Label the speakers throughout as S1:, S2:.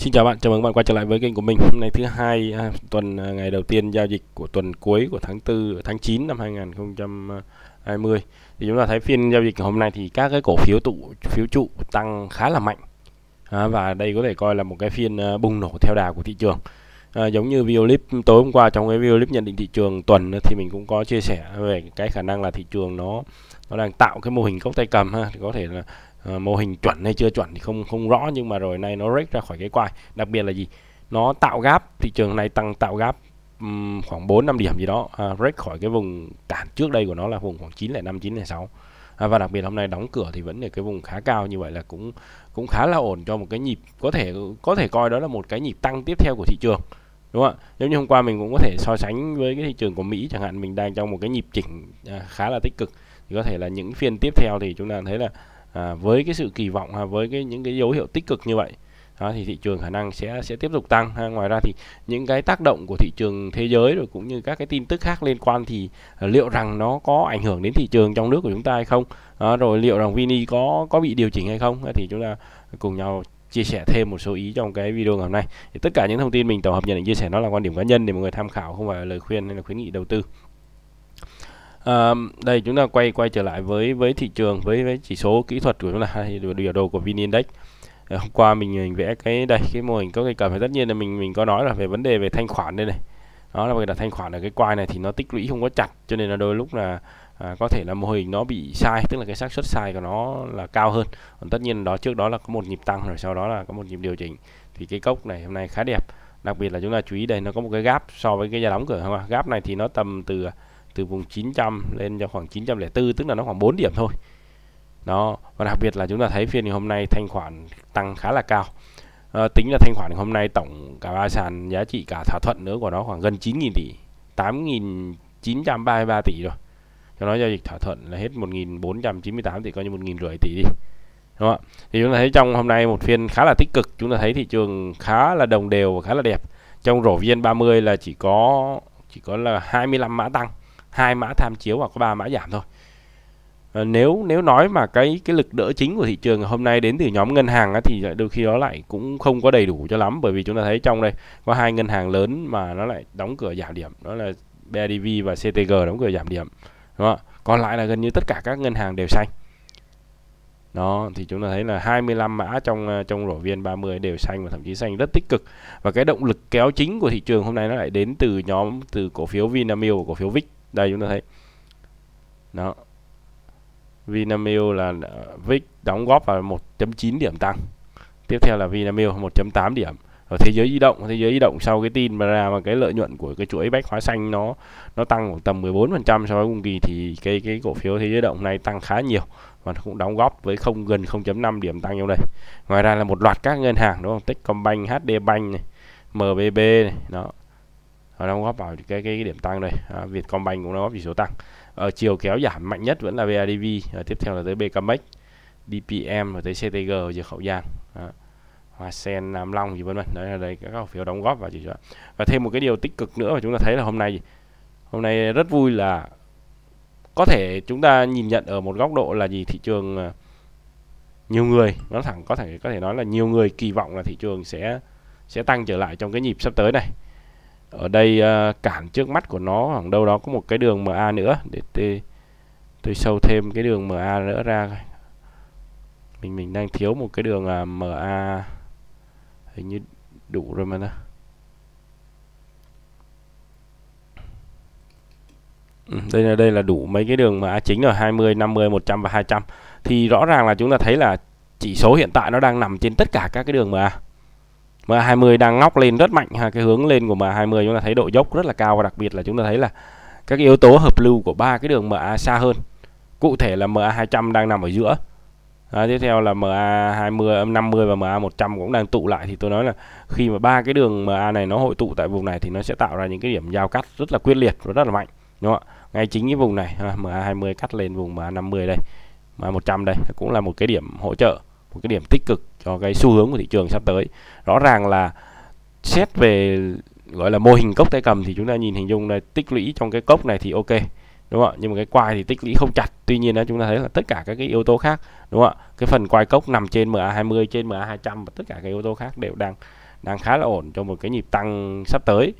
S1: Xin chào bạn, chào mừng bạn quay trở lại với kênh của mình. Hôm nay thứ hai à, tuần à, ngày đầu tiên giao dịch của tuần cuối của tháng 4 tháng 9 năm 2020. Thì chúng ta thấy phiên giao dịch hôm nay thì các cái cổ phiếu tụ phiếu trụ tăng khá là mạnh. À, và đây có thể coi là một cái phiên à, bùng nổ theo đà của thị trường. À, giống như video clip tối hôm qua trong cái video clip nhận định thị trường tuần thì mình cũng có chia sẻ về cái khả năng là thị trường nó nó đang tạo cái mô hình cốc tay cầm ha, thì có thể là Ờ, mô hình chuẩn hay chưa chuẩn thì không không rõ nhưng mà rồi nay nó rách ra khỏi cái quai đặc biệt là gì nó tạo gap thị trường này tăng tạo gap um, khoảng 4 năm điểm gì đó uh, rách khỏi cái vùng cản trước đây của nó là vùng khoảng 905 906 à, và đặc biệt hôm nay đóng cửa thì vẫn ở cái vùng khá cao như vậy là cũng cũng khá là ổn cho một cái nhịp có thể có thể coi đó là một cái nhịp tăng tiếp theo của thị trường đúng không ạ giống như hôm qua mình cũng có thể so sánh với cái thị trường của Mỹ chẳng hạn mình đang trong một cái nhịp chỉnh à, khá là tích cực thì có thể là những phiên tiếp theo thì chúng ta thấy là à, với cái sự kỳ vọng à, với cái những cái dấu hiệu tích cực như vậy đó, thì thị trường khả năng sẽ sẽ tiếp tục tăng ha. À, ngoài ra thì những cái tác động của thị trường thế giới rồi cũng như các cái tin tức khác liên quan thì à, liệu rằng nó có ảnh hưởng đến thị trường trong nước của chúng ta hay không đó, rồi liệu rằng Vini có có bị điều chỉnh hay không thì chúng ta cùng nhau chia sẻ thêm một số ý trong cái video ngày hôm nay thì tất cả những thông tin mình tổng hợp nhận định chia sẻ nó là quan điểm cá nhân để mọi người tham khảo không phải là lời khuyên hay là khuyến nghị đầu tư À, đây chúng ta quay quay trở lại với với thị trường với, với chỉ số kỹ thuật của chúng ta biểu đồ của VN Index ờ, hôm qua mình, mình vẽ cái đây cái mô hình có cái cần phải tất nhiên là mình mình có nói là về vấn đề về thanh khoản đây này đó là về là thanh khoản ở cái quay này thì nó tích lũy không có chặt cho nên là đôi lúc là à, có thể là mô hình nó bị sai tức là cái xác suất sai của nó là cao hơn còn tất nhiên đó trước đó là có một nhịp tăng rồi sau đó là có một nhịp điều chỉnh thì cái cốc này hôm nay khá đẹp đặc biệt là chúng ta chú ý đây nó có một cái gap so với cái giá đóng cửa không ạ gap này thì nó tầm từ từ vùng 900 lên cho khoảng 904 tức là nó khoảng 4 điểm thôi đó và đặc biệt là chúng ta thấy phiên ngày hôm nay thanh khoản tăng khá là cao à, tính là thanh khoản hôm nay tổng cả ba sàn giá trị cả thỏa thuận nữa của nó khoảng gần 9.000 tỷ 8.933 tỷ rồi cho nó giao dịch thỏa thuận là hết 1.498 tỷ coi như 1.000 rưỡi tỷ đi đúng không ạ thì chúng ta thấy trong hôm nay một phiên khá là tích cực chúng ta thấy thị trường khá là đồng đều và khá là đẹp trong rổ vn 30 là chỉ có chỉ có là 25 mã tăng hai mã tham chiếu và có ba mã giảm thôi à, nếu nếu nói mà cái cái lực đỡ chính của thị trường hôm nay đến từ nhóm ngân hàng á, thì đôi khi đó lại cũng không có đầy đủ cho lắm bởi vì chúng ta thấy trong đây có hai ngân hàng lớn mà nó lại đóng cửa giảm điểm đó là BIDV và CTG đóng cửa giảm điểm đúng không còn lại là gần như tất cả các ngân hàng đều xanh đó thì chúng ta thấy là 25 mã trong ờ, trong rổ viên 30 đều xanh và thậm chí xanh rất tích cực và cái động lực kéo chính của thị trường hôm nay nó lại đến từ nhóm từ cổ phiếu Vinamilk và cổ phiếu VIX đây chúng ta thấy đó Vinamilk là VIX đóng góp vào 1.9 điểm tăng tiếp theo là Vinamilk 1.8 điểm ở thế giới di động thế giới di động sau cái tin mà ra mà cái lợi nhuận của cái chuỗi bách hóa xanh nó nó tăng khoảng tầm 14% so với cùng kỳ thì cái cái cổ phiếu thế giới động này tăng khá nhiều và nó cũng đóng góp với không gần 0.5 điểm tăng trong đây ngoài ra là một loạt các ngân hàng đúng không Techcombank HD Bank này MBB này đó và đóng góp vào cái cái điểm tăng đây à, Vietcombank cũng đóng góp chỉ số tăng ở ờ, chiều kéo giảm mạnh nhất vẫn là BIDV à, tiếp theo là tới BKMX BPM và tới CTG giờ khẩu Giang à, Hoa Sen Nam Long gì vân vân đấy là đây các cổ phiếu đóng góp vào chỉ số và thêm một cái điều tích cực nữa mà chúng ta thấy là hôm nay hôm nay rất vui là có thể chúng ta nhìn nhận ở một góc độ là gì thị trường à, nhiều người nói thẳng có thể có thể nói là nhiều người kỳ vọng là thị trường sẽ sẽ tăng trở lại trong cái nhịp sắp tới này ở đây uh, cản trước mắt của nó khoảng đâu đó có một cái đường MA nữa để tôi tôi sâu thêm cái đường MA nữa ra mình mình đang thiếu một cái đường uh, à, MA hình như đủ rồi mà nè ừ, đây là đây là đủ mấy cái đường MA chính ở 20 50 100 và 200 thì rõ ràng là chúng ta thấy là chỉ số hiện tại nó đang nằm trên tất cả các cái đường mà m 20 đang ngóc lên rất mạnh ha cái hướng lên của m 20 chúng ta thấy độ dốc rất là cao và đặc biệt là chúng ta thấy là các yếu tố hợp lưu của ba cái đường MA xa hơn cụ thể là MA200 đang nằm ở giữa à, tiếp theo là MA20 50 và MA100 cũng đang tụ lại thì tôi nói là khi mà ba cái đường MA này nó hội tụ tại vùng này thì nó sẽ tạo ra những cái điểm giao cắt rất là quyết liệt và rất là mạnh đúng không ạ ngay chính cái vùng này MA20 cắt lên vùng MA50 đây MA100 đây cũng là một cái điểm hỗ trợ một cái điểm tích cực cho cái xu hướng của thị trường sắp tới rõ ràng là xét về gọi là mô hình cốc tay cầm thì chúng ta nhìn hình dung là tích lũy trong cái cốc này thì ok đúng không ạ nhưng mà cái quai thì tích lũy không chặt tuy nhiên đó chúng ta thấy là tất cả các cái yếu tố khác đúng không ạ cái phần quai cốc nằm trên MA20 trên MA200 và tất cả các yếu tố khác đều đang đang khá là ổn cho một cái nhịp tăng sắp tới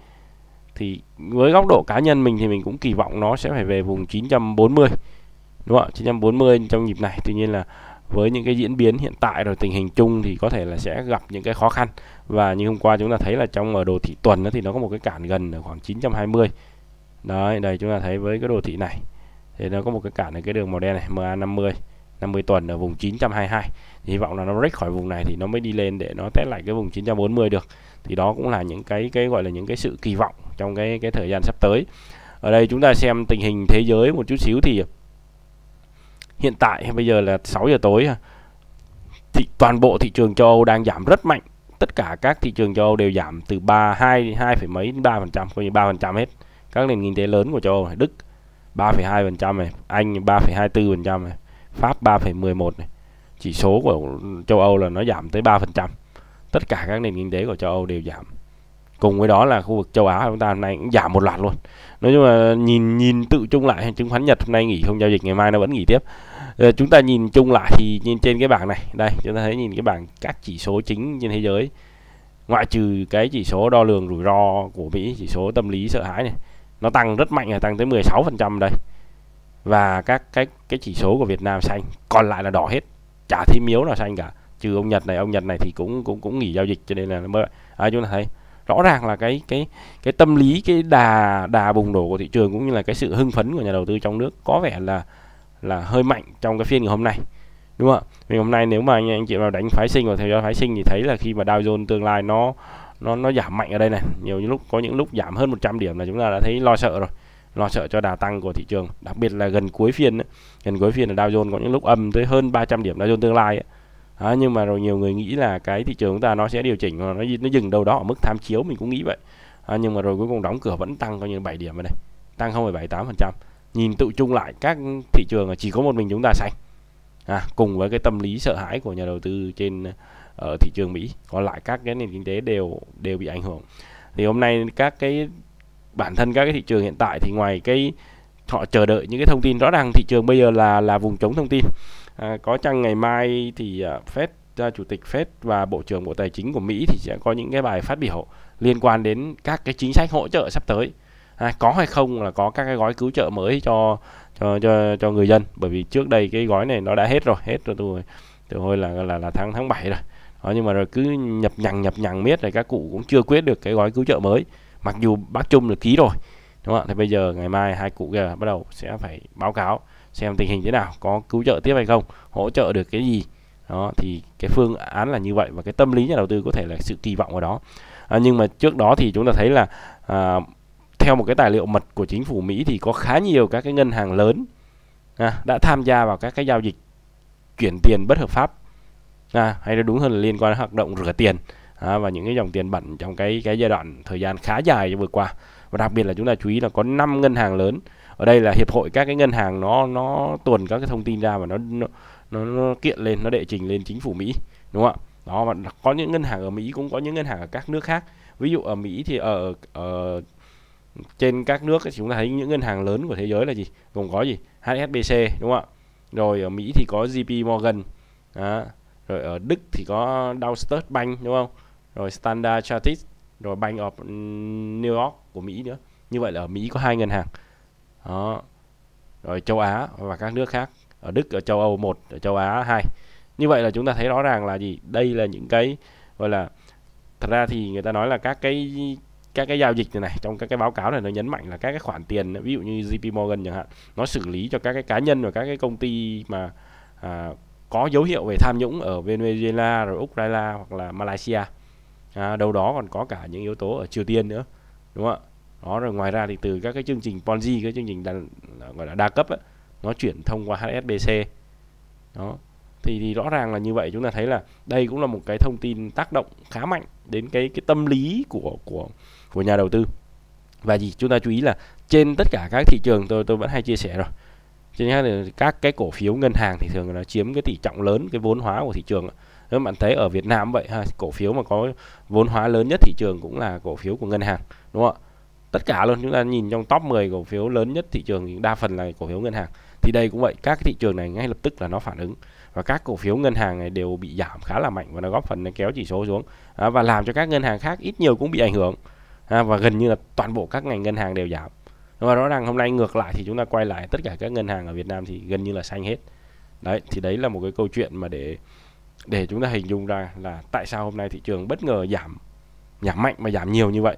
S1: thì với góc độ cá nhân mình thì mình cũng kỳ vọng nó sẽ phải về vùng 940 đúng không ạ 940 trong nhịp này tuy nhiên là với những cái diễn biến hiện tại rồi tình hình chung thì có thể là sẽ gặp những cái khó khăn và như hôm qua chúng ta thấy là trong ở ờ, đồ thị tuần đó thì nó có một cái cản gần ở khoảng 920 đấy đây chúng ta thấy với cái đồ thị này thì nó có một cái cản ở cái đường màu đen này MA50 50 tuần ở vùng 922 thì hy vọng là nó break khỏi vùng này thì nó mới đi lên để nó test lại cái vùng 940 được thì đó cũng là những cái cái gọi là những cái sự kỳ vọng trong cái cái thời gian sắp tới ở đây chúng ta xem tình hình thế giới một chút xíu thì hiện tại bây giờ là 6 giờ tối thì toàn bộ thị trường châu Âu đang giảm rất mạnh tất cả các thị trường châu Âu đều giảm từ 3 2 2, mấy đến 3 phần trăm coi như 3 phần trăm hết các nền kinh tế lớn của châu Âu này Đức 3,2 phần trăm này Anh 3,24 phần trăm này Pháp 3,11 này chỉ số của châu Âu là nó giảm tới 3 phần trăm tất cả các nền kinh tế của châu Âu đều giảm cùng với đó là khu vực châu Á chúng ta hôm nay cũng giảm một loạt luôn nói chung là nhìn nhìn tự chung lại chứng khoán Nhật hôm nay nghỉ không giao dịch ngày mai nó vẫn nghỉ tiếp Ờ, chúng ta nhìn chung lại thì nhìn trên cái bảng này đây chúng ta thấy nhìn cái bảng các chỉ số chính trên thế giới ngoại trừ cái chỉ số đo lường rủi ro của Mỹ chỉ số tâm lý sợ hãi này nó tăng rất mạnh là tăng tới 16 phần trăm đây và các cái cái chỉ số của Việt Nam xanh còn lại là đỏ hết chả thấy miếu nào xanh cả trừ ông Nhật này ông Nhật này thì cũng cũng cũng nghỉ giao dịch cho nên là mới à, chúng ta thấy rõ ràng là cái cái cái tâm lý cái đà đà bùng nổ của thị trường cũng như là cái sự hưng phấn của nhà đầu tư trong nước có vẻ là là hơi mạnh trong cái phiên ngày hôm nay đúng không ạ vì hôm nay nếu mà anh, anh chị vào đánh phái sinh và theo dõi phái sinh thì thấy là khi mà Dow Jones tương lai nó nó nó giảm mạnh ở đây này nhiều những lúc có những lúc giảm hơn 100 điểm là chúng ta đã thấy lo sợ rồi lo sợ cho đà tăng của thị trường đặc biệt là gần cuối phiên ấy. gần cuối phiên là Dow Jones có những lúc âm tới hơn 300 điểm Dow Jones tương lai ấy. À, nhưng mà rồi nhiều người nghĩ là cái thị trường chúng ta nó sẽ điều chỉnh nó nó dừng đâu đó ở mức tham chiếu mình cũng nghĩ vậy à, nhưng mà rồi cuối cùng đóng cửa vẫn tăng coi như 7 điểm ở đây tăng không 0,78 phần trăm nhìn tự chung lại các thị trường chỉ có một mình chúng ta xanh à, cùng với cái tâm lý sợ hãi của nhà đầu tư trên ở ờ, thị trường Mỹ còn lại các cái nền kinh tế đều đều bị ảnh hưởng thì hôm nay các cái bản thân các cái thị trường hiện tại thì ngoài cái họ chờ đợi những cái thông tin rõ ràng thị trường bây giờ là là vùng chống thông tin à, có chăng ngày mai thì uh, Fed uh, chủ tịch Fed và bộ trưởng bộ tài chính của Mỹ thì sẽ có những cái bài phát biểu liên quan đến các cái chính sách hỗ trợ sắp tới ha, à, có hay không là có các cái gói cứu trợ mới cho cho cho cho người dân bởi vì trước đây cái gói này nó đã hết rồi hết rồi tôi từ hồi là là là tháng tháng 7 rồi đó, nhưng mà rồi cứ nhập nhằng nhập nhằng miết rồi các cụ cũng chưa quyết được cái gói cứu trợ mới mặc dù bác Trung được ký rồi đúng không ạ thì bây giờ ngày mai hai cụ kia bắt đầu sẽ phải báo cáo xem tình hình thế nào có cứu trợ tiếp hay không hỗ trợ được cái gì đó thì cái phương án là như vậy và cái tâm lý nhà đầu tư có thể là sự kỳ vọng ở đó à, nhưng mà trước đó thì chúng ta thấy là à, theo một cái tài liệu mật của chính phủ Mỹ thì có khá nhiều các cái ngân hàng lớn à, đã tham gia vào các cái giao dịch chuyển tiền bất hợp pháp à, hay là đúng hơn là liên quan đến hoạt động rửa tiền à, và những cái dòng tiền bẩn trong cái cái giai đoạn thời gian khá dài vừa qua và đặc biệt là chúng ta chú ý là có 5 ngân hàng lớn ở đây là hiệp hội các cái ngân hàng nó nó tuồn các cái thông tin ra và nó nó, nó, nó kiện lên nó đệ trình lên chính phủ Mỹ đúng không ạ đó và có những ngân hàng ở Mỹ cũng có những ngân hàng ở các nước khác ví dụ ở Mỹ thì ở ở trên các nước thì chúng ta thấy những ngân hàng lớn của thế giới là gì gồm có gì HSBC đúng không ạ rồi ở Mỹ thì có JP Morgan đó. rồi ở Đức thì có Deutsche Bank đúng không rồi Standard Chartered rồi Bank of New York của Mỹ nữa như vậy là ở Mỹ có hai ngân hàng đó rồi châu Á và các nước khác ở Đức ở châu Âu một ở châu Á hai như vậy là chúng ta thấy rõ ràng là gì đây là những cái gọi là thật ra thì người ta nói là các cái các cái giao dịch này này trong các cái báo cáo này nó nhấn mạnh là các cái khoản tiền ví dụ như JP Morgan chẳng hạn nó xử lý cho các cái cá nhân và các cái công ty mà à, có dấu hiệu về tham nhũng ở Venezuela rồi Ukraine hoặc là Malaysia à, đâu đó còn có cả những yếu tố ở Triều Tiên nữa đúng không ạ đó rồi ngoài ra thì từ các cái chương trình Ponzi cái chương trình đa, gọi là đa cấp ấy, nó chuyển thông qua HSBC đó thì, thì rõ ràng là như vậy chúng ta thấy là đây cũng là một cái thông tin tác động khá mạnh đến cái cái tâm lý của của của nhà đầu tư và gì chúng ta chú ý là trên tất cả các thị trường tôi tôi vẫn hay chia sẻ rồi trên các cái cổ phiếu ngân hàng thì thường nó chiếm cái tỷ trọng lớn cái vốn hóa của thị trường nếu bạn thấy ở Việt Nam vậy ha cổ phiếu mà có vốn hóa lớn nhất thị trường cũng là cổ phiếu của ngân hàng đúng không ạ tất cả luôn chúng ta nhìn trong top 10 cổ phiếu lớn nhất thị trường đa phần là cổ phiếu ngân hàng thì đây cũng vậy các thị trường này ngay lập tức là nó phản ứng và các cổ phiếu ngân hàng này đều bị giảm khá là mạnh và nó góp phần nó kéo chỉ số xuống à, và làm cho các ngân hàng khác ít nhiều cũng bị ảnh hưởng à, và gần như là toàn bộ các ngành ngân hàng đều giảm và rõ ràng hôm nay ngược lại thì chúng ta quay lại tất cả các ngân hàng ở Việt Nam thì gần như là xanh hết đấy thì đấy là một cái câu chuyện mà để để chúng ta hình dung ra là tại sao hôm nay thị trường bất ngờ giảm giảm mạnh mà giảm nhiều như vậy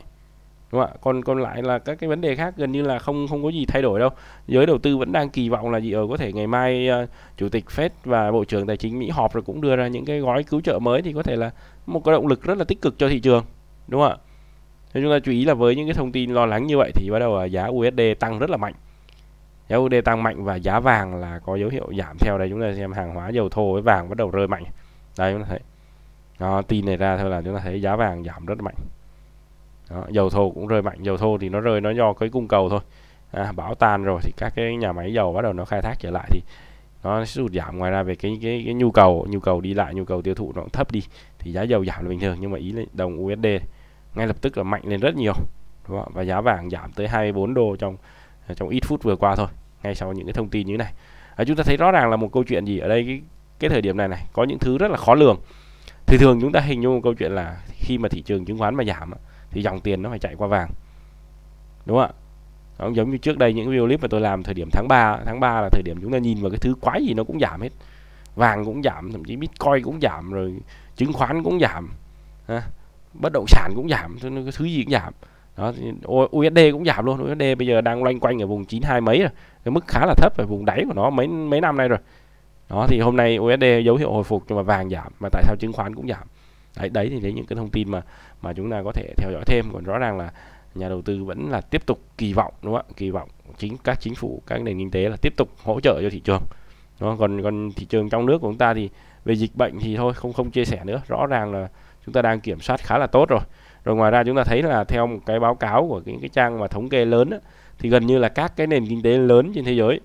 S1: đúng không ạ còn còn lại là các cái vấn đề khác gần như là không không có gì thay đổi đâu giới đầu tư vẫn đang kỳ vọng là gì ở ờ, có thể ngày mai uh, chủ tịch Fed và bộ trưởng tài chính Mỹ họp rồi cũng đưa ra những cái gói cứu trợ mới thì có thể là một cái động lực rất là tích cực cho thị trường đúng không ạ thế chúng ta chú ý là với những cái thông tin lo lắng như vậy thì bắt đầu giá USD tăng rất là mạnh giá USD tăng mạnh và giá vàng là có dấu hiệu giảm theo đây chúng ta xem hàng hóa dầu thô với vàng bắt đầu rơi mạnh đây chúng ta thấy đó, tin này ra thôi là chúng ta thấy giá vàng giảm rất mạnh đó, dầu thô cũng rơi mạnh dầu thô thì nó rơi nó do cái cung cầu thôi à, bão tan rồi thì các cái nhà máy dầu bắt đầu nó khai thác trở lại thì nó sụt giảm ngoài ra về cái cái cái nhu cầu nhu cầu đi lại nhu cầu tiêu thụ nó cũng thấp đi thì giá dầu giảm là bình thường nhưng mà ý là đồng USD ngay lập tức là mạnh lên rất nhiều đúng không? và giá vàng giảm tới 24 đô trong trong ít phút vừa qua thôi ngay sau những cái thông tin như thế này à, chúng ta thấy rõ ràng là một câu chuyện gì ở đây cái cái thời điểm này này có những thứ rất là khó lường thì thường chúng ta hình dung một câu chuyện là khi mà thị trường chứng khoán mà giảm thì dòng tiền nó phải chạy qua vàng đúng không ạ nó giống như trước đây những video clip mà tôi làm thời điểm tháng 3 tháng 3 là thời điểm chúng ta nhìn vào cái thứ quái gì nó cũng giảm hết vàng cũng giảm thậm chí bitcoin cũng giảm rồi chứng khoán cũng giảm ha? bất động sản cũng giảm cái thứ gì cũng giảm đó USD cũng giảm luôn USD bây giờ đang loanh quanh ở vùng 92 mấy rồi cái mức khá là thấp ở vùng đáy của nó mấy mấy năm nay rồi đó thì hôm nay USD dấu hiệu hồi phục nhưng mà vàng giảm mà tại sao chứng khoán cũng giảm đấy đấy thì đấy những cái thông tin mà mà chúng ta có thể theo dõi thêm còn rõ ràng là nhà đầu tư vẫn là tiếp tục kỳ vọng đúng không ạ kỳ vọng chính các chính phủ các nền kinh tế là tiếp tục hỗ trợ cho thị trường đúng không? còn còn thị trường trong nước của chúng ta thì về dịch bệnh thì thôi không không chia sẻ nữa rõ ràng là chúng ta đang kiểm soát khá là tốt rồi rồi ngoài ra chúng ta thấy là theo một cái báo cáo của những cái trang mà thống kê lớn á, thì gần như là các cái nền kinh tế lớn trên thế giới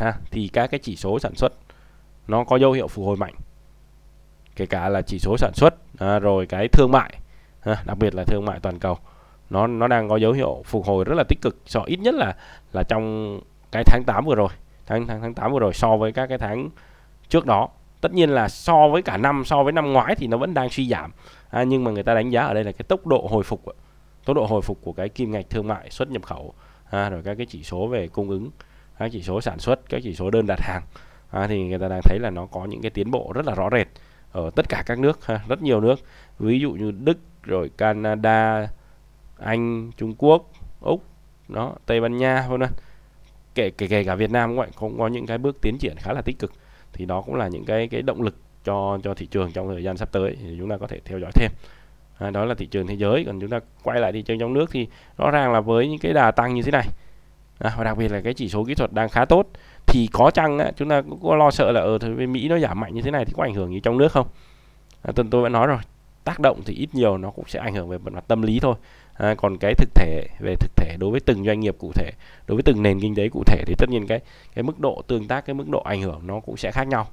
S1: ha, thì các cái chỉ số sản xuất nó có dấu hiệu phục hồi mạnh kể cả là chỉ số sản xuất à, rồi cái thương mại đặc biệt là thương mại toàn cầu nó nó đang có dấu hiệu phục hồi rất là tích cực so ít nhất là là trong cái tháng 8 vừa rồi tháng tháng tháng 8 vừa rồi so với các cái tháng trước đó tất nhiên là so với cả năm so với năm ngoái thì nó vẫn đang suy giảm à, nhưng mà người ta đánh giá ở đây là cái tốc độ hồi phục tốc độ hồi phục của cái kim ngạch thương mại xuất nhập khẩu à, rồi các cái chỉ số về cung ứng các chỉ số sản xuất các chỉ số đơn đặt hàng à, thì người ta đang thấy là nó có những cái tiến bộ rất là rõ rệt ở tất cả các nước ha, rất nhiều nước ví dụ như Đức rồi Canada Anh Trung Quốc Úc nó Tây Ban Nha vân vân kể kể kể cả Việt Nam cũng vậy cũng có những cái bước tiến triển khá là tích cực thì đó cũng là những cái cái động lực cho cho thị trường trong thời gian sắp tới thì chúng ta có thể theo dõi thêm à, đó là thị trường thế giới còn chúng ta quay lại thị trường trong nước thì rõ ràng là với những cái đà tăng như thế này à, và đặc biệt là cái chỉ số kỹ thuật đang khá tốt thì có chăng á, chúng ta cũng có lo sợ là ở ờ, ừ, Mỹ nó giảm mạnh như thế này thì có ảnh hưởng gì trong nước không à, tuần tôi đã nói rồi tác động thì ít nhiều nó cũng sẽ ảnh hưởng về mặt tâm lý thôi à, còn cái thực thể về thực thể đối với từng doanh nghiệp cụ thể đối với từng nền kinh tế cụ thể thì tất nhiên cái cái mức độ tương tác cái mức độ ảnh hưởng nó cũng sẽ khác nhau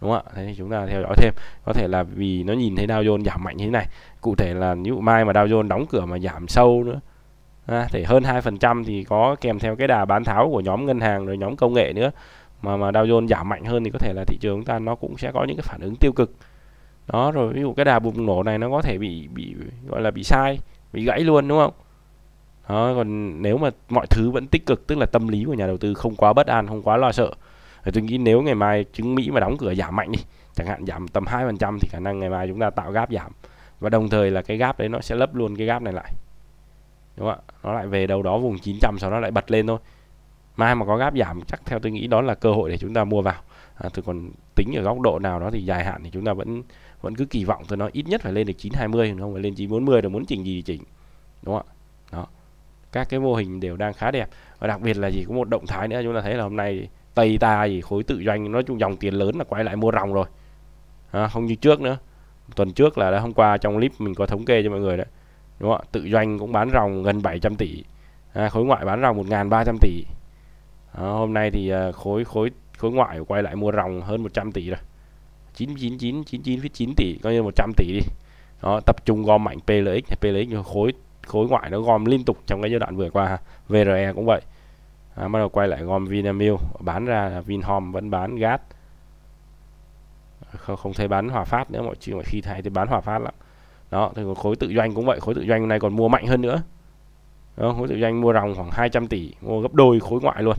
S1: đúng không ạ thế thì chúng ta theo dõi thêm có thể là vì nó nhìn thấy Dow Jones giảm mạnh như thế này cụ thể là ví dụ mai mà Dow Jones đóng cửa mà giảm sâu nữa à, thì hơn 2% thì có kèm theo cái đà bán tháo của nhóm ngân hàng rồi nhóm công nghệ nữa mà mà Dow Jones giảm mạnh hơn thì có thể là thị trường chúng ta nó cũng sẽ có những cái phản ứng tiêu cực đó rồi ví dụ cái đà bùng nổ này nó có thể bị bị gọi là bị sai bị gãy luôn đúng không đó, còn nếu mà mọi thứ vẫn tích cực tức là tâm lý của nhà đầu tư không quá bất an không quá lo sợ thì tôi nghĩ nếu ngày mai chứng Mỹ mà đóng cửa giảm mạnh đi chẳng hạn giảm tầm 2% thì khả năng ngày mai chúng ta tạo gap giảm và đồng thời là cái gap đấy nó sẽ lấp luôn cái gap này lại đúng không ạ nó lại về đâu đó vùng 900 sau nó lại bật lên thôi mai mà có gap giảm chắc theo tôi nghĩ đó là cơ hội để chúng ta mua vào à, tôi còn tính ở góc độ nào đó thì dài hạn thì chúng ta vẫn vẫn cứ kỳ vọng thôi nó ít nhất phải lên được 920 không phải lên 940 rồi muốn chỉnh gì thì chỉnh đúng không ạ đó các cái mô hình đều đang khá đẹp và đặc biệt là gì có một động thái nữa chúng ta thấy là hôm nay tây ta gì khối tự doanh nói chung dòng tiền lớn là quay lại mua ròng rồi à, không như trước nữa tuần trước là đã hôm qua trong clip mình có thống kê cho mọi người đấy đúng không ạ tự doanh cũng bán ròng gần 700 tỷ à, khối ngoại bán ròng 1.300 tỷ à, hôm nay thì à, khối khối khối ngoại quay lại mua ròng hơn 100 tỷ rồi 999 99,9 tỷ coi như 100 tỷ đi đó tập trung gom mảnh PLX này PLX khối khối ngoại nó gom liên tục trong cái giai đoạn vừa qua VRE cũng vậy à, bắt đầu quay lại gom Vinamilk bán ra Vinhome vẫn bán gas không, không thấy bán Hòa Phát nữa mọi chuyện mọi khi thấy thì bán Hòa Phát lắm đó thì khối tự doanh cũng vậy khối tự doanh này còn mua mạnh hơn nữa đó, khối tự doanh mua ròng khoảng 200 tỷ mua gấp đôi khối ngoại luôn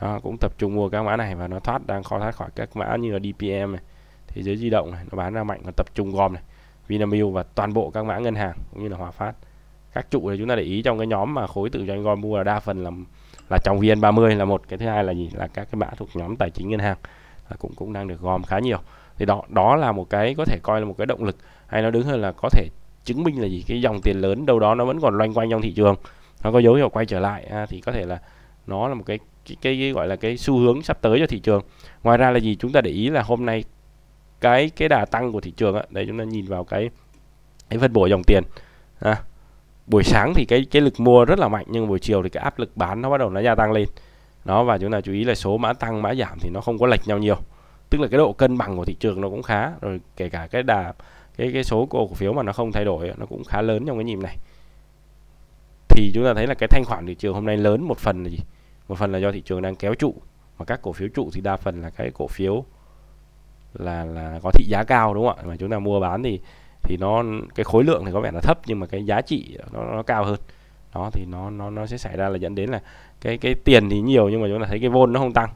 S1: đó, cũng tập trung mua các mã này và nó thoát đang khó thoát khỏi các mã như là DPM này thế giới di động này nó bán ra mạnh còn tập trung gom này Vinamilk và toàn bộ các mã ngân hàng cũng như là Hòa Phát các trụ này chúng ta để ý trong cái nhóm mà khối tự doanh gom mua là đa phần là là trong VN30 là một cái thứ hai là gì là các cái mã thuộc nhóm tài chính ngân hàng là cũng cũng đang được gom khá nhiều thì đó đó là một cái có thể coi là một cái động lực hay nó đứng hơn là có thể chứng minh là gì cái dòng tiền lớn đâu đó nó vẫn còn loanh quanh trong thị trường nó có dấu hiệu quay trở lại à, thì có thể là nó là một cái, cái cái gọi là cái xu hướng sắp tới cho thị trường ngoài ra là gì chúng ta để ý là hôm nay cái cái đà tăng của thị trường á đấy chúng ta nhìn vào cái cái phân bổ dòng tiền à, buổi sáng thì cái cái lực mua rất là mạnh nhưng buổi chiều thì cái áp lực bán nó bắt đầu nó gia tăng lên đó và chúng ta chú ý là số mã tăng mã giảm thì nó không có lệch nhau nhiều tức là cái độ cân bằng của thị trường nó cũng khá rồi kể cả cái đà cái cái số cổ phiếu mà nó không thay đổi nó cũng khá lớn trong cái nhịp này thì chúng ta thấy là cái thanh khoản thị trường hôm nay lớn một phần là gì một phần là do thị trường đang kéo trụ mà các cổ phiếu trụ thì đa phần là cái cổ phiếu là là có thị giá cao đúng không ạ mà chúng ta mua bán thì thì nó cái khối lượng thì có vẻ là thấp nhưng mà cái giá trị nó, nó cao hơn đó thì nó nó nó sẽ xảy ra là dẫn đến là cái cái tiền thì nhiều nhưng mà chúng ta thấy cái vôn nó không tăng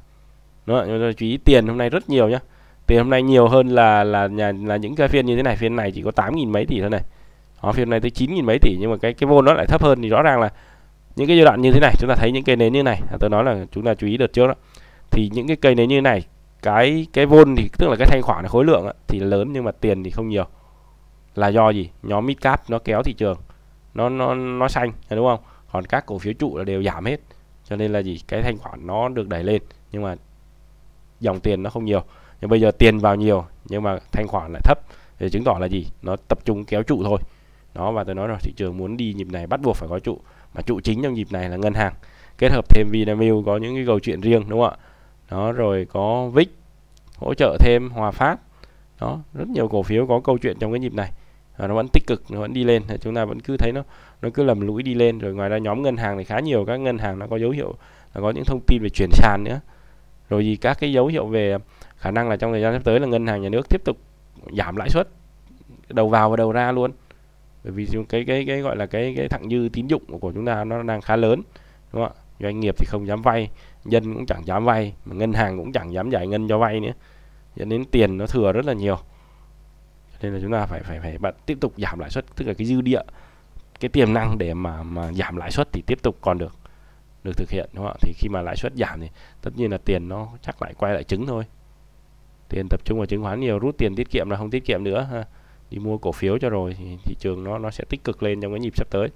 S1: đó chúng ta chú ý tiền hôm nay rất nhiều nhá tiền hôm nay nhiều hơn là là nhà là những cái phiên như thế này phiên này chỉ có 8.000 mấy tỷ thôi này đó, phiên này tới 9.000 mấy tỷ nhưng mà cái cái vôn nó lại thấp hơn thì rõ ràng là những cái giai đoạn như thế này chúng ta thấy những cây nến như này tôi nói là chúng ta chú ý được trước đó thì những cái cây nến như này cái cái vôn thì tức là cái thanh khoản khối lượng thì lớn nhưng mà tiền thì không nhiều là do gì nhóm mid cap nó kéo thị trường nó nó nó xanh đúng không còn các cổ phiếu trụ là đều giảm hết cho nên là gì cái thanh khoản nó được đẩy lên nhưng mà dòng tiền nó không nhiều nhưng bây giờ tiền vào nhiều nhưng mà thanh khoản lại thấp thì chứng tỏ là gì nó tập trung kéo trụ thôi đó và tôi nói rồi thị trường muốn đi nhịp này bắt buộc phải có trụ mà trụ chính trong nhịp này là ngân hàng kết hợp thêm Vinamilk có những cái câu chuyện riêng đúng không ạ đó rồi có vic hỗ trợ thêm Hòa Phát đó rất nhiều cổ phiếu có câu chuyện trong cái nhịp này à, nó vẫn tích cực nó vẫn đi lên chúng ta vẫn cứ thấy nó nó cứ lầm lũi đi lên rồi ngoài ra nhóm ngân hàng thì khá nhiều các ngân hàng nó có dấu hiệu là có những thông tin về chuyển sàn nữa rồi gì các cái dấu hiệu về khả năng là trong thời gian sắp tới là ngân hàng nhà nước tiếp tục giảm lãi suất đầu vào và đầu ra luôn bởi vì cái cái cái gọi là cái cái thặng dư tín dụng của chúng ta nó đang khá lớn đúng không ạ doanh nghiệp thì không dám vay dân cũng chẳng dám vay mà ngân hàng cũng chẳng dám giải ngân cho vay nữa dẫn đến tiền nó thừa rất là nhiều nên là chúng ta phải phải phải bạn tiếp tục giảm lãi suất tức là cái dư địa cái tiềm năng để mà mà giảm lãi suất thì tiếp tục còn được được thực hiện đúng không ạ thì khi mà lãi suất giảm thì tất nhiên là tiền nó chắc lại quay lại chứng thôi tiền tập trung vào chứng khoán nhiều rút tiền tiết kiệm là không tiết kiệm nữa ha. đi mua cổ phiếu cho rồi thì thị trường nó nó sẽ tích cực lên trong cái nhịp sắp tới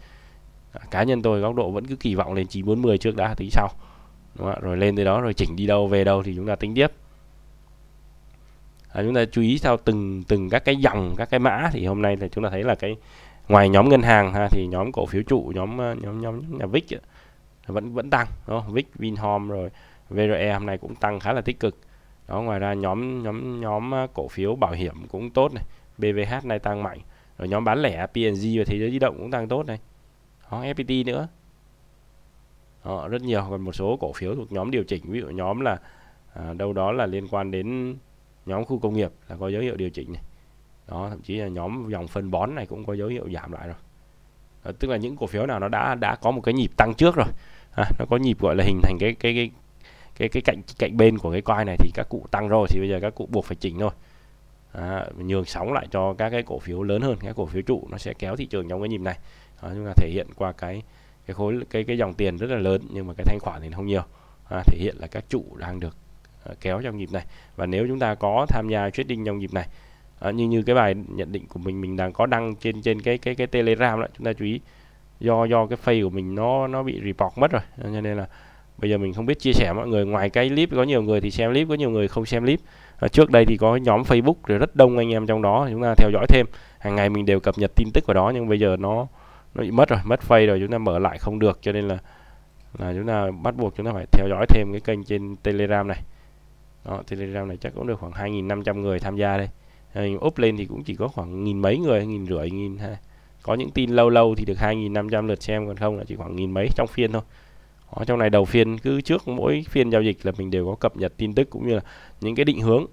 S1: cá nhân tôi góc độ vẫn cứ kỳ vọng lên 940 trước đã tính sau đúng không? rồi lên tới đó rồi chỉnh đi đâu về đâu thì chúng ta tính tiếp à, chúng ta chú ý theo từng từng các cái dòng các cái mã thì hôm nay là chúng ta thấy là cái ngoài nhóm ngân hàng ha, thì nhóm cổ phiếu trụ nhóm ờ, nhóm nhóm nhà VIX vẫn vẫn tăng đúng không? VIX Vinhome rồi VRE hôm nay cũng tăng khá là tích cực đó ngoài ra nhóm nhóm nhóm ờ, cổ phiếu bảo hiểm cũng tốt này BVH này tăng mạnh rồi nhóm bán lẻ PNG và thế giới di động cũng tăng tốt này đó, FPT nữa đó, rất nhiều còn một số cổ phiếu thuộc nhóm điều chỉnh ví dụ nhóm là à, đâu đó là liên quan đến nhóm khu công nghiệp là có dấu hiệu điều chỉnh này đó thậm chí là nhóm dòng phân bón này cũng có dấu hiệu giảm lại rồi đó, tức là những cổ phiếu nào nó đã đã có một cái nhịp tăng trước rồi à, nó có nhịp gọi là hình thành cái cái cái cái cái cạnh cạnh bên của cái coin này thì các cụ tăng rồi thì bây giờ các cụ buộc phải chỉnh thôi à, nhường sóng lại cho các cái cổ phiếu lớn hơn các cổ phiếu trụ nó sẽ kéo thị trường trong cái nhịp này à, chúng ta thể hiện qua cái cái khối cái cái dòng tiền rất là lớn nhưng mà cái thanh khoản thì không nhiều à, thể hiện là các trụ đang được à, kéo trong nhịp này và nếu chúng ta có tham gia trading trong nhịp này à, như như cái bài nhận định của mình mình đang có đăng trên trên cái cái cái telegram đó chúng ta chú ý do do cái phay của mình nó nó bị report mất rồi cho nên là bây giờ mình không biết chia sẻ mọi người ngoài cái clip có nhiều người thì xem clip có nhiều người không xem clip và ờ, trước đây thì có nhóm Facebook rồi rất đông anh em trong đó chúng ta theo dõi thêm hàng ngày mình đều cập nhật tin tức vào đó nhưng bây giờ nó nó bị mất rồi mất face rồi chúng ta mở lại không được cho nên là là chúng ta bắt buộc chúng ta phải theo dõi thêm cái kênh trên Telegram này đó, Telegram này chắc cũng được khoảng 2.500 người tham gia đây mình ờ, úp lên thì cũng chỉ có khoảng nghìn mấy người nghìn rưỡi nghìn ha có những tin lâu lâu thì được 2.500 lượt xem còn không là chỉ khoảng nghìn mấy trong phiên thôi ở trong này đầu phiên cứ trước mỗi phiên giao dịch là mình đều có cập nhật tin tức cũng như là những cái định hướng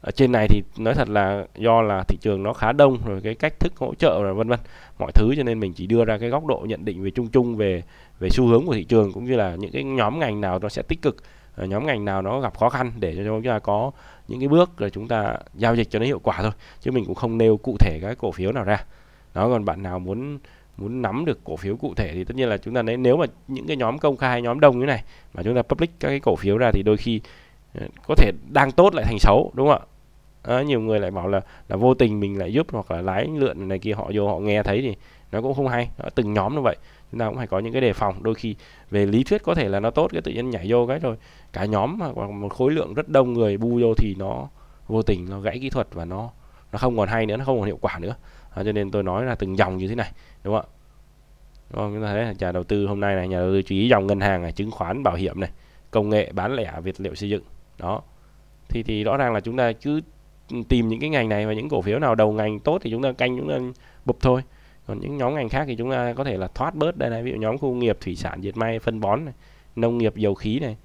S1: ở trên này thì nói thật là do là thị trường nó khá đông rồi cái cách thức hỗ trợ rồi vân vân mọi thứ cho nên mình chỉ đưa ra cái góc độ nhận định về chung chung về về xu hướng của thị trường cũng như là những cái nhóm ngành nào nó sẽ tích cực ờ, nhóm ngành nào nó gặp khó khăn để cho chúng ta có những cái bước rồi chúng ta giao dịch cho nó hiệu quả thôi chứ mình cũng không nêu cụ thể cái cổ phiếu nào ra đó còn bạn nào muốn muốn nắm được cổ phiếu cụ thể thì tất nhiên là chúng ta đấy nếu mà những cái nhóm công khai nhóm đông như này mà chúng ta public các cái cổ phiếu ra thì đôi khi ờ, có thể đang tốt lại thành xấu đúng không ạ à, nhiều người lại bảo là là vô tình mình lại giúp hoặc là lái lượn này kia họ vô họ nghe thấy thì nó cũng không hay Ở từng nhóm như vậy chúng ta cũng phải có những cái đề phòng đôi khi về lý thuyết có thể là nó tốt cái tự nhiên nhảy vô cái rồi cả nhóm hoặc một khối lượng rất đông người bu vô thì nó vô tình nó gãy kỹ thuật và nó nó không còn hay nữa nó không còn hiệu quả nữa đó, cho nên tôi nói là từng dòng như thế này đúng không đúng không? chúng ta thấy là nhà đầu tư hôm nay này nhà đầu tư chú ý dòng ngân hàng này chứng khoán bảo hiểm này công nghệ bán lẻ vật liệu xây dựng đó thì thì rõ ràng là chúng ta cứ tìm những cái ngành này và những cổ phiếu nào đầu ngành tốt thì chúng ta canh chúng ta bụp thôi còn những nhóm ngành khác thì chúng ta có thể là thoát bớt đây này ví dụ nhóm khu nghiệp thủy sản diệt may phân bón này, nông nghiệp dầu khí này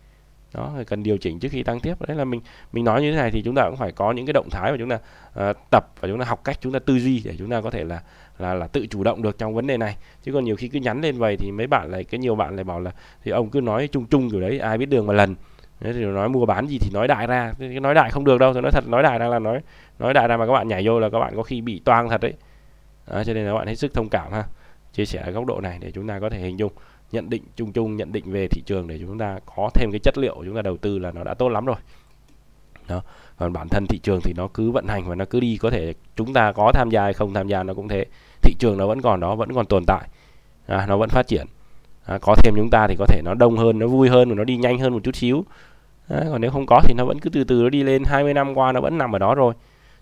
S1: đó cần điều chỉnh trước khi tăng tiếp đấy là mình mình nói như thế này thì chúng ta cũng phải có những cái động thái mà chúng ta uh, tập và chúng ta học cách chúng ta tư duy để chúng ta có thể là là là tự chủ động được trong vấn đề này chứ còn nhiều khi cứ nhắn lên vậy thì mấy bạn lại cái nhiều bạn lại bảo là thì ông cứ nói chung chung kiểu đấy ai biết đường mà lần thì nói mua bán gì thì nói đại ra cái nói đại không được đâu thì nói thật nói đại ra là nói nói đại ra mà các bạn nhảy vô là các bạn có khi bị toang thật đấy đó, cho nên là các bạn hết sức thông cảm ha chia sẻ góc độ này để chúng ta có thể hình dung nhận định chung chung nhận định về thị trường để chúng ta có thêm cái chất liệu chúng ta đầu tư là nó đã tốt lắm rồi đó còn bản thân thị trường thì nó cứ vận hành và nó cứ đi có thể chúng ta có tham gia hay không tham gia nó cũng thế thị trường nó vẫn còn đó vẫn còn tồn tại à, nó vẫn phát triển à, có thêm chúng ta thì có thể nó đông hơn nó vui hơn và nó đi nhanh hơn một chút xíu à, còn nếu không có thì nó vẫn cứ từ từ nó đi lên 20 năm qua nó vẫn nằm ở đó rồi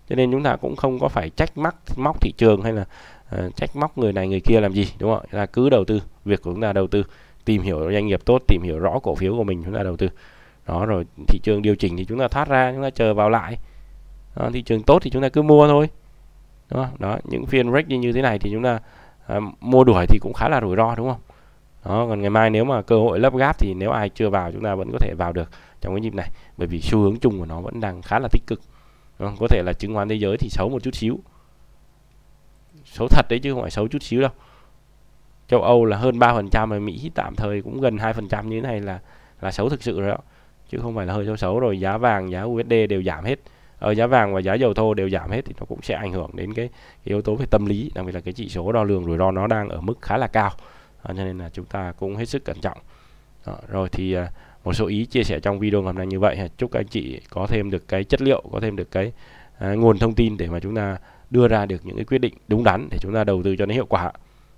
S1: cho nên chúng ta cũng không có phải trách mắc móc thị trường hay là à, trách móc người này người kia làm gì đúng không là cứ đầu tư việc của chúng ta đầu tư tìm hiểu doanh nghiệp tốt tìm hiểu rõ cổ phiếu của mình chúng ta đầu tư đó rồi thị trường điều chỉnh thì chúng ta thoát ra chúng ta chờ vào lại đó, thị trường tốt thì chúng ta cứ mua thôi đó, đó những phiên break như thế này thì chúng ta à, mua đuổi thì cũng khá là rủi ro đúng không đó còn ngày mai nếu mà cơ hội lấp gáp thì nếu ai chưa vào chúng ta vẫn có thể vào được trong cái nhịp này bởi vì xu hướng chung của nó vẫn đang khá là tích cực không? có thể là chứng khoán thế giới thì xấu một chút xíu xấu thật đấy chứ không phải xấu chút xíu đâu châu Âu là hơn 3% và Mỹ tạm thời cũng gần 2% như thế này là là xấu thực sự rồi đó chứ không phải là hơi xấu xấu rồi giá vàng giá USD đều giảm hết ở ờ, giá vàng và giá dầu thô đều giảm hết thì nó cũng sẽ ảnh hưởng đến cái, cái yếu tố về tâm lý đặc biệt là cái chỉ số đo lường rủi ro nó đang ở mức khá là cao à, cho nên là chúng ta cũng hết sức cẩn trọng à, rồi thì à, một số ý chia sẻ trong video ngày hôm nay như vậy chúc các anh chị có thêm được cái chất liệu có thêm được cái à, nguồn thông tin để mà chúng ta đưa ra được những cái quyết định đúng đắn để chúng ta đầu tư cho nó hiệu quả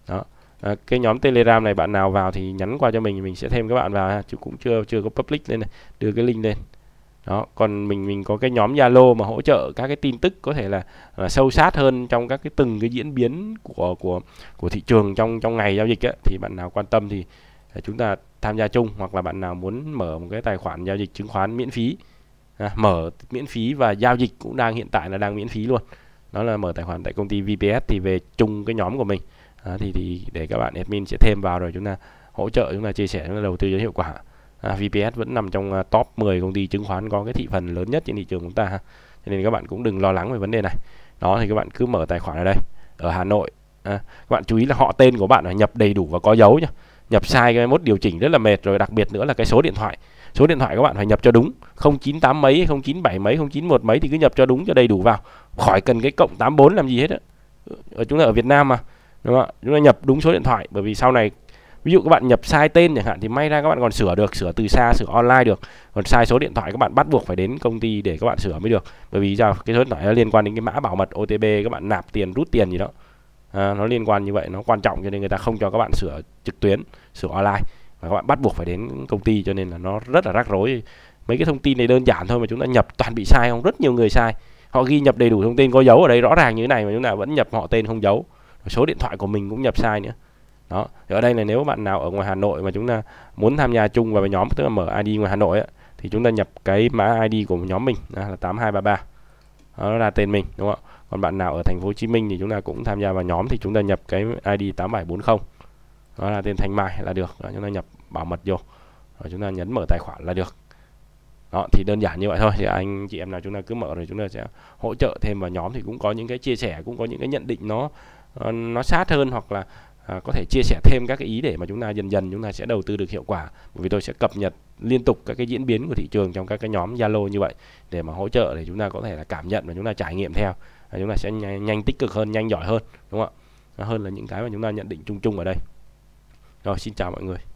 S1: đó à, cái nhóm telegram này bạn nào vào thì nhắn qua cho mình mình sẽ thêm các bạn vào ha chứ cũng chưa chưa có public lên này đưa cái link lên đó còn mình mình có cái nhóm zalo mà hỗ trợ các cái tin tức có thể là, là sâu sát hơn trong các cái từng cái diễn biến của của của thị trường trong trong ngày giao dịch ấy, thì bạn nào quan tâm thì à, chúng ta tham gia chung hoặc là bạn nào muốn mở một cái tài khoản giao dịch chứng khoán miễn phí à, mở miễn phí và giao dịch cũng đang hiện tại là đang miễn phí luôn đó là mở tài khoản tại công ty VPS thì về chung cái nhóm của mình à, thì thì để các bạn admin sẽ thêm vào rồi chúng ta hỗ trợ chúng ta chia sẻ chúng ta đầu tư cho hiệu quả à, VPS vẫn nằm trong à, top 10 công ty chứng khoán có cái thị phần lớn nhất trên thị trường chúng ta ha. cho nên các bạn cũng đừng lo lắng về vấn đề này đó thì các bạn cứ mở tài khoản ở đây ở Hà Nội à, các bạn chú ý là họ tên của bạn là nhập đầy đủ và có dấu nhá nhập sai cái mốt điều chỉnh rất là mệt rồi đặc biệt nữa là cái số điện thoại số điện thoại các bạn phải nhập cho đúng 098 mấy 097 mấy 091 mấy thì cứ nhập cho đúng cho đầy đủ vào khỏi cần cái cộng 84 làm gì hết á ở chúng ta ở Việt Nam mà đúng không ạ chúng ta nhập đúng số điện thoại bởi vì sau này ví dụ các bạn nhập sai tên chẳng hạn thì may ra các bạn còn sửa được sửa từ xa sửa online được còn sai số điện thoại các bạn bắt buộc phải đến công ty để các bạn sửa mới được bởi vì sao cái số điện thoại nó liên quan đến cái mã bảo mật OTP các bạn nạp tiền rút tiền gì đó à, nó liên quan như vậy nó quan trọng cho nên người ta không cho các bạn sửa trực tuyến sửa online và các bạn bắt buộc phải đến công ty cho nên là nó rất là rắc rối mấy cái thông tin này đơn giản thôi mà chúng ta nhập toàn bị sai không rất nhiều người sai họ ghi nhập đầy đủ thông tin có dấu ở đây rõ ràng như thế này mà chúng ta vẫn nhập họ tên không dấu số điện thoại của mình cũng nhập sai nữa đó thì ở đây là nếu bạn nào ở ngoài Hà Nội mà chúng ta muốn tham gia chung vào nhóm tức là mở ID ngoài Hà Nội ấy, thì chúng ta nhập cái mã ID của nhóm mình là 8233 đó là tên mình đúng không ạ còn bạn nào ở thành phố Hồ Chí Minh thì chúng ta cũng tham gia vào nhóm thì chúng ta nhập cái ID 8740 đó là tên Thanh Mai là được đó, chúng ta nhập bảo mật vô rồi chúng ta nhấn mở tài khoản là được đó thì đơn giản như vậy thôi thì anh chị em nào chúng ta cứ mở rồi chúng ta sẽ hỗ trợ thêm vào nhóm thì cũng có những cái chia sẻ cũng có những cái nhận định nó Ờ, nó sát hơn hoặc là À, có thể chia sẻ thêm các cái ý để mà chúng ta dần dần chúng ta sẽ đầu tư được hiệu quả bởi vì tôi sẽ cập nhật liên tục các cái diễn biến của thị trường trong các cái nhóm Zalo như vậy để mà hỗ trợ để chúng ta có thể là cảm nhận và chúng ta trải nghiệm theo à, chúng ta sẽ nhanh, nhanh tích cực hơn nhanh giỏi hơn đúng không ạ hơn là những cái mà chúng ta nhận định chung chung ở đây rồi xin chào mọi người